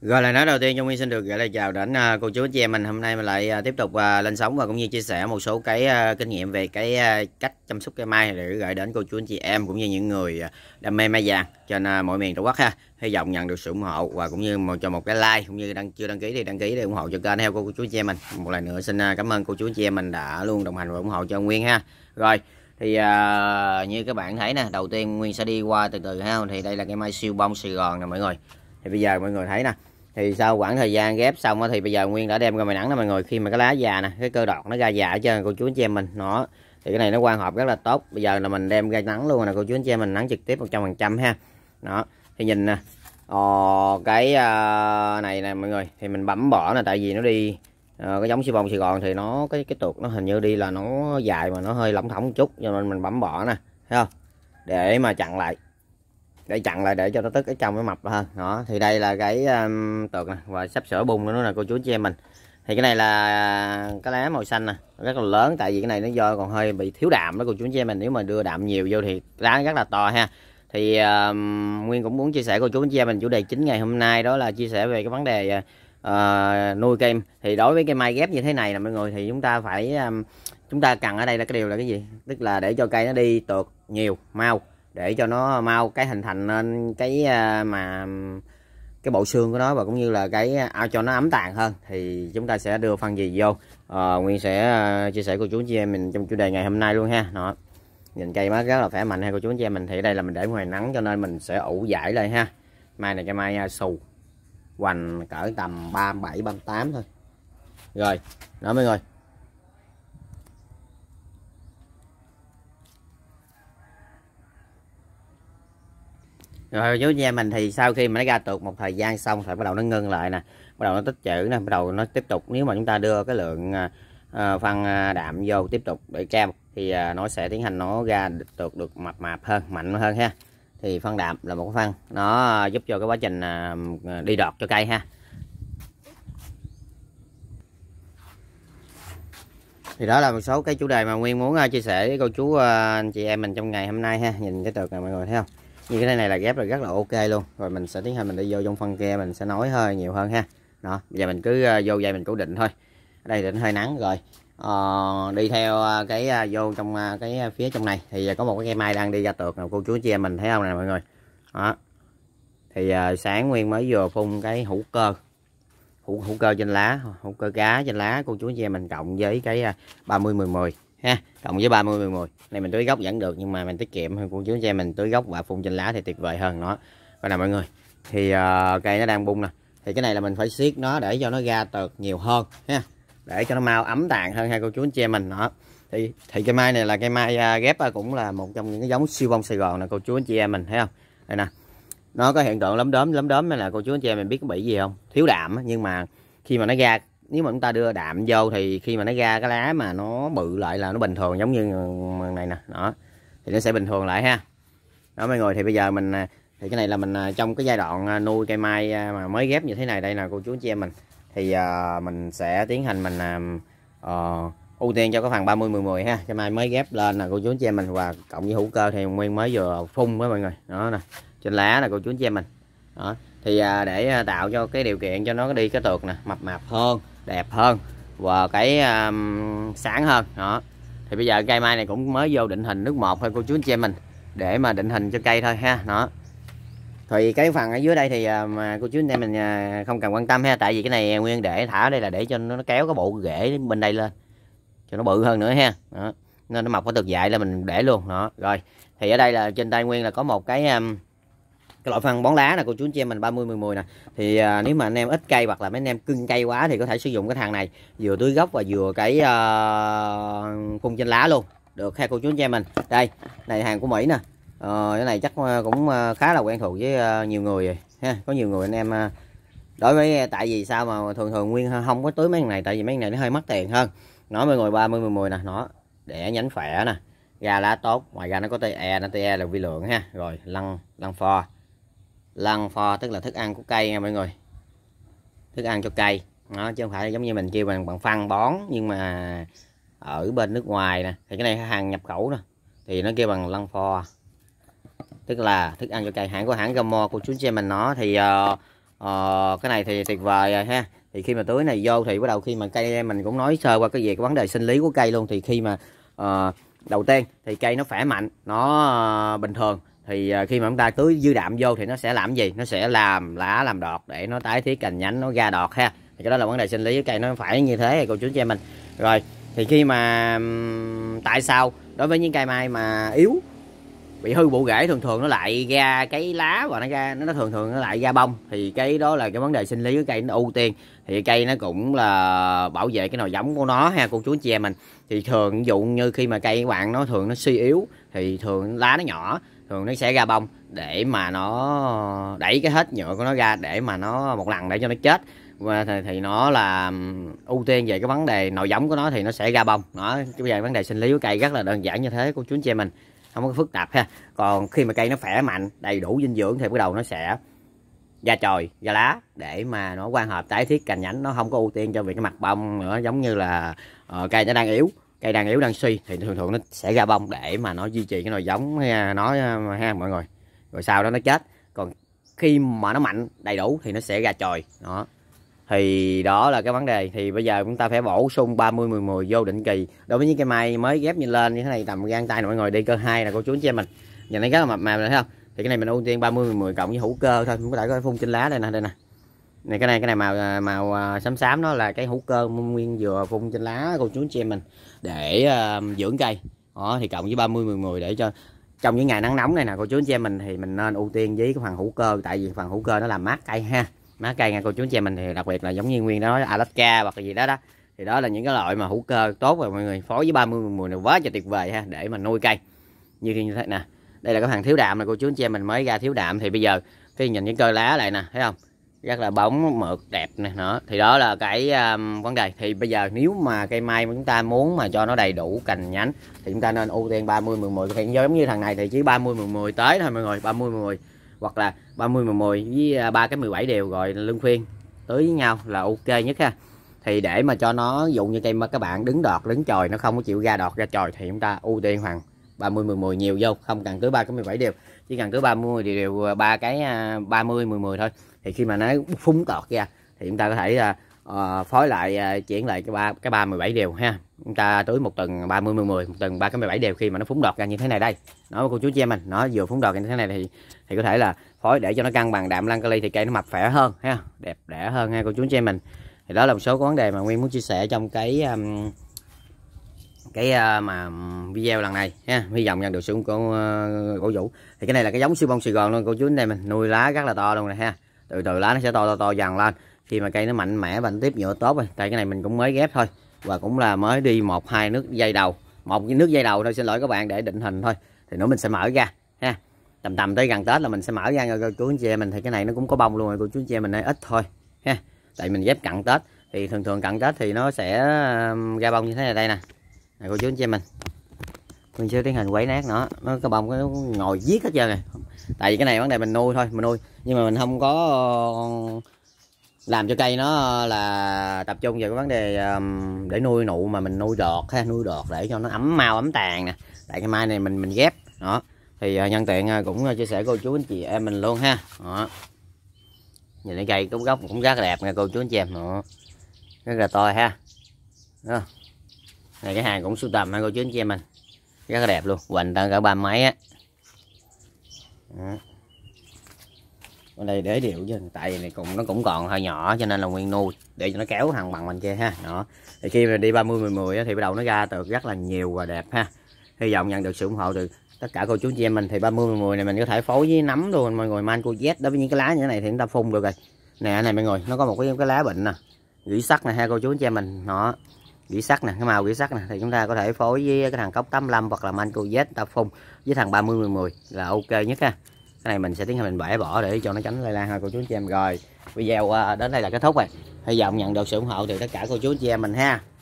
Rồi là nói đầu tiên Trung Nguyên xin được gửi lời chào đến à, cô chú anh chị em mình hôm nay mình lại à, tiếp tục à, lên sóng và cũng như chia sẻ một số cái kinh nghiệm về cái cách chăm sóc cây mai để gửi đến cô chú anh chị em cũng như những người đam mê mai vàng trên mọi miền Tổ quốc ha. Hy vọng nhận được sự ủng hộ và cũng như một cho một cái like cũng như đăng chưa đăng ký thì đăng ký để ủng hộ cho kênh theo cô chú anh chị em mình. Một lần nữa xin cảm ơn cô chú anh chị em mình đã luôn đồng hành và ủng hộ cho Nguyên ha. Rồi thì à, như các bạn thấy nè đầu tiên nguyên sẽ đi qua từ từ ha thì đây là cây mai siêu bông sài gòn nè mọi người thì bây giờ mọi người thấy nè thì sau khoảng thời gian ghép xong thì bây giờ nguyên đã đem ra mày nắng nè mọi người khi mà cái lá già nè cái cơ đọt nó ra già ở trên cô chú anh chị em mình nó thì cái này nó quan hợp rất là tốt bây giờ là mình đem ra nắng luôn nè cô chú anh chị em mình nắng trực tiếp 100% ha đó thì nhìn nè ồ ờ, cái uh, này nè mọi người thì mình bấm bỏ nè tại vì nó đi uh, cái giống siêu bông sài gòn thì nó cái cái tuột nó hình như đi là nó dài mà nó hơi lỏng thỏng chút cho nên mình bấm bỏ nè thấy không để mà chặn lại để chặn lại để cho nó tức ở trong cái mập hơn đó thì đây là cái um, tược này và sắp sửa bung nữa là cô chú chị em mình thì cái này là cái lá màu xanh nè rất là lớn tại vì cái này nó do còn hơi bị thiếu đạm đó cô chú chị em mình nếu mà đưa đạm nhiều vô thì lá rất là to ha thì uh, nguyên cũng muốn chia sẻ cô chú chị em mình chủ đề chính ngày hôm nay đó là chia sẻ về cái vấn đề uh, nuôi kem thì đối với cây mai ghép như thế này là mọi người thì chúng ta phải um, chúng ta cần ở đây là cái điều là cái gì tức là để cho cây nó đi tược nhiều mau để cho nó mau cái hình thành nên cái ờ, mà cái bộ xương của nó và cũng như là cái ờ, ao cho nó ấm tàn hơn thì chúng ta sẽ đưa phân gì vô à, Nguyên sẽ chia sẻ cô chú chị em mình trong chủ đề ngày hôm nay luôn ha đó nhìn cây mát rất là khỏe mạnh hay cô chú chị em mình thì đây là mình để ngoài nắng cho nên mình sẽ ủ giải lên ha mai này cho mai xù hoành cỡ tầm 37 38 thôi rồi đó mọi người rồi với da mình thì sau khi mà nó ra tuột một thời gian xong thì bắt đầu nó ngưng lại nè bắt đầu nó tích chữ nè bắt đầu nó tiếp tục nếu mà chúng ta đưa cái lượng à, à, phân à, đạm vô tiếp tục để cam thì nó sẽ tiến hành nó ra tuột được mập mạp hơn mạnh hơn ha thì phân đạm là một phân nó giúp cho cái quá trình đi đọt cho cây ha thì đó là một số cái chủ đề mà nguyên muốn chia sẻ với cô chú anh chị em mình trong ngày hôm nay ha nhìn cái tược này mọi người thấy không như cái này là ghép rồi rất là ok luôn rồi mình sẽ tiến hành mình đi vô trong phân ke mình sẽ nói hơi nhiều hơn ha đó bây giờ mình cứ ờ, vô dây mình cố định thôi ở đây định hơi nắng rồi ờ, đi theo ờ, cái ờ, vô trong cái phía trong này thì có một cái cây mai đang đi ra tược nào cô chú chị em mình thấy không nè mọi người đó thì sáng nguyên mới vừa phun cái hữu cơ hữu, hữu cơ trên lá hữu cơ cá trên lá cô chú chị em mình cộng với cái 30 10 10 ha cộng với 30 10 10 này mình tưới gốc vẫn được nhưng mà mình tiết kiệm hơn cô chú cho mình tưới gốc và phun trên lá thì tuyệt vời hơn nó coi nào mọi người thì uh, cây nó đang bung nè thì cái này là mình phải siết nó để cho nó ra tược nhiều hơn ha để cho nó mau ấm tàn hơn hai cô chú anh chị mình nữa thì thì cây mai này là cây mai uh, ghép uh, cũng là một trong những cái giống siêu bông Sài Gòn nè cô chú anh chị em mình thấy không đây nè nó có hiện tượng lấm đốm lấm đốm là cô chú anh chị em mình biết có bị gì không thiếu đạm nhưng mà khi mà nó ra nếu mà chúng ta đưa đạm vô thì khi mà nó ra cái lá mà nó bự lại là nó bình thường giống như này nè đó thì nó sẽ bình thường lại ha đó mọi người thì bây giờ mình à, thì cái này là mình à, trong cái giai đoạn à, nuôi cây mai mà mới ghép như thế này đây là cô chú anh chị em mình thì uh, mình sẽ tiến hành mình uh, ưu tiên cho cái phần 30 10 10 ha cây mai mới ghép lên là cô chú anh chị em mình và cộng với hữu cơ thì nguyên mới vừa phun với mọi người đó nè trên lá là cô chú anh chị em mình đó thì để tạo cho cái điều kiện cho nó đi cái tược nè mập mạp hơn đẹp hơn và cái um, sáng hơn đó thì bây giờ cây mai này cũng mới vô định hình nước một thôi cô chú anh chị em mình để mà định hình cho cây thôi ha đó thì cái phần ở dưới đây thì à, mà cô chú anh em mình à, không cần quan tâm ha tại vì cái này nguyên để thả ở đây là để cho nó kéo cái bộ rễ bên đây lên cho nó bự hơn nữa ha đó. nên nó mọc có được dại là mình để luôn đó rồi thì ở đây là trên tay nguyên là có một cái um, cái loại phân bón lá này cô chú anh chị em mình 30 10 10 nè thì à, nếu mà anh em ít cây hoặc là mấy anh em cưng cây quá thì có thể sử dụng cái thằng này vừa tưới gốc và vừa cái à, phun trên lá luôn được ha cô chú anh chị em mình đây này hàng của Mỹ nè à, cái này chắc à, cũng à, khá là quen thuộc với à, nhiều người rồi ha có nhiều người anh em đối với tại vì sao mà thường thường nguyên không có tưới mấy này tại vì mấy này nó hơi mất tiền hơn nó mới ngồi 30 10 10 nè nó để nhánh khỏe nè ra lá tốt ngoài ra nó có te nó te là vi lượng ha rồi lăn lăn pho lân pho tức là thức ăn của cây nha mọi người thức ăn cho cây nó chứ không phải giống như mình kêu bằng bằng phân bón nhưng mà ở bên nước ngoài nè thì cái này hàng nhập khẩu nè thì nó kêu bằng lân pho tức là thức ăn cho cây hãng của hãng Gamo của chú chị mình nó thì uh, uh, cái này thì tuyệt vời rồi ha thì khi mà tưới này vô thì bắt đầu khi mà cây mình cũng nói sơ qua cái về vấn đề sinh lý của cây luôn thì khi mà uh, đầu tiên thì cây nó khỏe mạnh nó uh, bình thường thì à, khi mà chúng ta tưới dư đạm vô thì nó sẽ làm gì nó sẽ làm lá làm đọt để nó tái thiết cành nhánh nó ra đọt ha thì cái đó là vấn đề sinh lý cây nó phải như thế cô chú chị em mình rồi thì khi mà tại sao đối với những cây mai mà yếu bị hư bộ rễ thường thường nó lại ra cái lá và nó ra nó thường thường nó lại ra bông thì cái đó là cái vấn đề sinh lý của cây nó ưu tiên thì cây nó cũng là bảo vệ cái nồi giống của nó ha cô chú anh chị em mình thì thường ví dụ như khi mà cây của bạn nó thường nó suy yếu thì thường lá nó nhỏ thường nó sẽ ra bông để mà nó đẩy cái hết nhựa của nó ra để mà nó một lần để cho nó chết và thì, thì nó là ưu tiên về cái vấn đề nội giống của nó thì nó sẽ ra bông nó. cái về vấn đề sinh lý của cây rất là đơn giản như thế của chú anh chị mình không có phức tạp ha còn khi mà cây nó khỏe mạnh đầy đủ dinh dưỡng thì bắt đầu nó sẽ ra chồi ra lá để mà nó quan hợp tái thiết cành nhánh nó không có ưu tiên cho việc cái mặt bông nữa giống như là uh, cây nó đang yếu cây đang yếu đang suy thì thường thường nó sẽ ra bông để mà nó duy trì cái nồi giống nó ha mọi người rồi sau đó nó chết còn khi mà nó mạnh đầy đủ thì nó sẽ ra chồi đó thì đó là cái vấn đề thì bây giờ chúng ta phải bổ sung 30 10 10 vô định kỳ đối với những cây mai mới ghép như lên như thế này tầm gan tay mọi người đi cơ hai là cô chú anh chị mình nhìn thấy rất là mập mạp rồi thấy không thì cái này mình ưu tiên 30 10 10 cộng với hữu cơ thôi cũng có thể có phun trên lá đây nè đây nè này cái này cái này màu à, màu à, xám xám nó là cái hữu cơ nguyên dừa phun trên lá cô chú anh chị mình để uh, dưỡng cây đó, thì cộng với 30 10 10 để cho trong những ngày nắng nóng này nè cô chú anh chị em mình thì mình nên ưu tiên với cái phần hữu cơ tại vì phần hữu cơ nó làm mát cây ha mát cây nha cô chú anh chị em mình thì đặc biệt là giống như nguyên đó Alaska hoặc là gì đó đó thì đó là những cái loại mà hữu cơ tốt rồi mọi người phối với 30 10 10 này quá trời tuyệt vời ha để mà nuôi cây như thế, như nè đây là cái thằng thiếu đạm này cô chú anh chị em mình mới ra thiếu đạm thì bây giờ khi nhìn những cơ lá lại nè thấy không rất là bóng mượt đẹp này nữa thì đó là cái um, vấn đề thì bây giờ nếu mà cây mai mà chúng ta muốn mà cho nó đầy đủ cành nhánh thì chúng ta nên ưu tiên 30 10 10 thì giống như thằng này thì chỉ 30 10 10 tới thôi mọi người 30 10 hoặc là 30 10 với à, ba cái 17 đều rồi lương khuyên tới với nhau là ok nhất ha thì để mà cho nó dụ như cây mà các bạn đứng đọt đứng chồi nó không có chịu ra đọt ra chồi thì chúng ta ưu tiên hoàng 30 10 10 nhiều vô không cần cứ ba cái 17 đều chỉ cần cứ 30 thì đều à, ba cái 30 10 10 thôi thì khi mà nó phúng tọt ra thì chúng ta có thể uh, phối lại uh, chuyển lại cái ba cái ba 17 đều ha chúng ta tưới một tuần 30 10 mười một tuần ba cái 17 đều khi mà nó phúng đọt ra như thế này đây nói với cô chú chị em mình nó vừa phúng đọt như thế này thì thì có thể là phối để cho nó cân bằng đạm lăng kali thì cây nó mập khỏe hơn ha đẹp đẽ hơn ha cô chú chị em mình thì đó là một số vấn đề mà nguyên muốn chia sẻ trong cái um, cái ờ, mà video lần này ha hy vọng nhận được sự ủng hộ cổ ờ, vũ thì cái này là cái giống siêu bông sài gòn luôn cô chú anh em mình nuôi lá rất là to luôn này ha từ từ lá nó sẽ to to to dần lên khi mà cây nó mạnh mẽ và tiếp nhựa tốt rồi cây cái này mình cũng mới ghép thôi và cũng là mới đi một hai nước dây đầu một cái nước dây đầu thôi xin lỗi các bạn để định hình thôi thì nữa mình sẽ mở ra ha tầm tầm tới gần tết là mình sẽ mở ra rồi chú anh chị mình thì cái này nó cũng có bông luôn rồi cô chú anh chị mình này ít thôi ha tại mình ghép cận tết thì thường thường cận tết thì nó sẽ um, ra bông như thế này đây nè này cô chú anh chị mình mình sẽ tiến hành quấy nát nó nó cái bông nó ngồi giết hết trơn này tại vì cái này vấn đề mình nuôi thôi mình nuôi nhưng mà mình không có ờ, làm cho cây nó là tập trung vào cái vấn đề để nuôi nụ mà mình nuôi đọt ha nuôi đọt để cho nó ấm mau ấm tàn nè tại cái mai này mình mình ghép đó thì ờ, nhân tiện ờ, cũng chia sẻ cô chú anh chị em mình luôn ha đó. nhìn cái cây cũng gốc cũng rất là đẹp nha cô chú anh chị em đó. rất là to ha đó. này cái hàng cũng sưu tầm ha cô chú anh chị em mình rất là đẹp luôn hoành tận cả ba mấy á đó. ở đây để điệu chứ tại vì này cũng nó cũng còn hơi nhỏ cho nên là nguyên nuôi để cho nó kéo thằng bằng mình kia ha đó thì khi mà đi 30 10 10 thì bắt đầu nó ra được rất là nhiều và đẹp ha hy vọng nhận được sự ủng hộ từ tất cả cô chú chị em mình thì 30 10 này mình có thể phối với nấm luôn mọi người man cô Z đối với những cái lá như thế này thì chúng ta phun được rồi nè này mọi người nó có một cái, cái lá bệnh nè gửi sắt này ha cô chú chị em mình nó gỉ sắt nè cái màu gỉ sắt nè thì chúng ta có thể phối với cái thằng cốc 85 hoặc là manco z ta phun với thằng 30 10 10 là ok nhất ha cái này mình sẽ tiến hành mình bẻ bỏ để cho nó tránh lây lan thôi cô chú anh chị em rồi video à, đến đây là kết thúc rồi hy vọng nhận được sự ủng hộ từ tất cả cô chú anh chị em mình ha